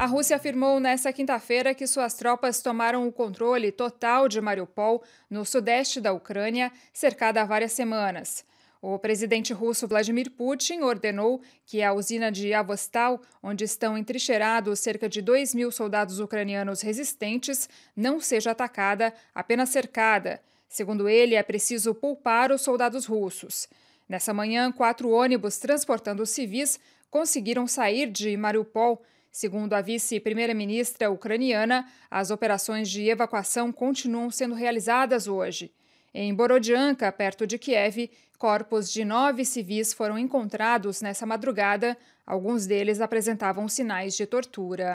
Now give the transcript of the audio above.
A Rússia afirmou nesta quinta-feira que suas tropas tomaram o controle total de Mariupol, no sudeste da Ucrânia, cercada há várias semanas. O presidente russo Vladimir Putin ordenou que a usina de Avostal, onde estão entrincheirados cerca de 2 mil soldados ucranianos resistentes, não seja atacada, apenas cercada. Segundo ele, é preciso poupar os soldados russos. Nessa manhã, quatro ônibus transportando civis conseguiram sair de Mariupol Segundo a vice-primeira-ministra ucraniana, as operações de evacuação continuam sendo realizadas hoje. Em Borodianka, perto de Kiev, corpos de nove civis foram encontrados nessa madrugada. Alguns deles apresentavam sinais de tortura.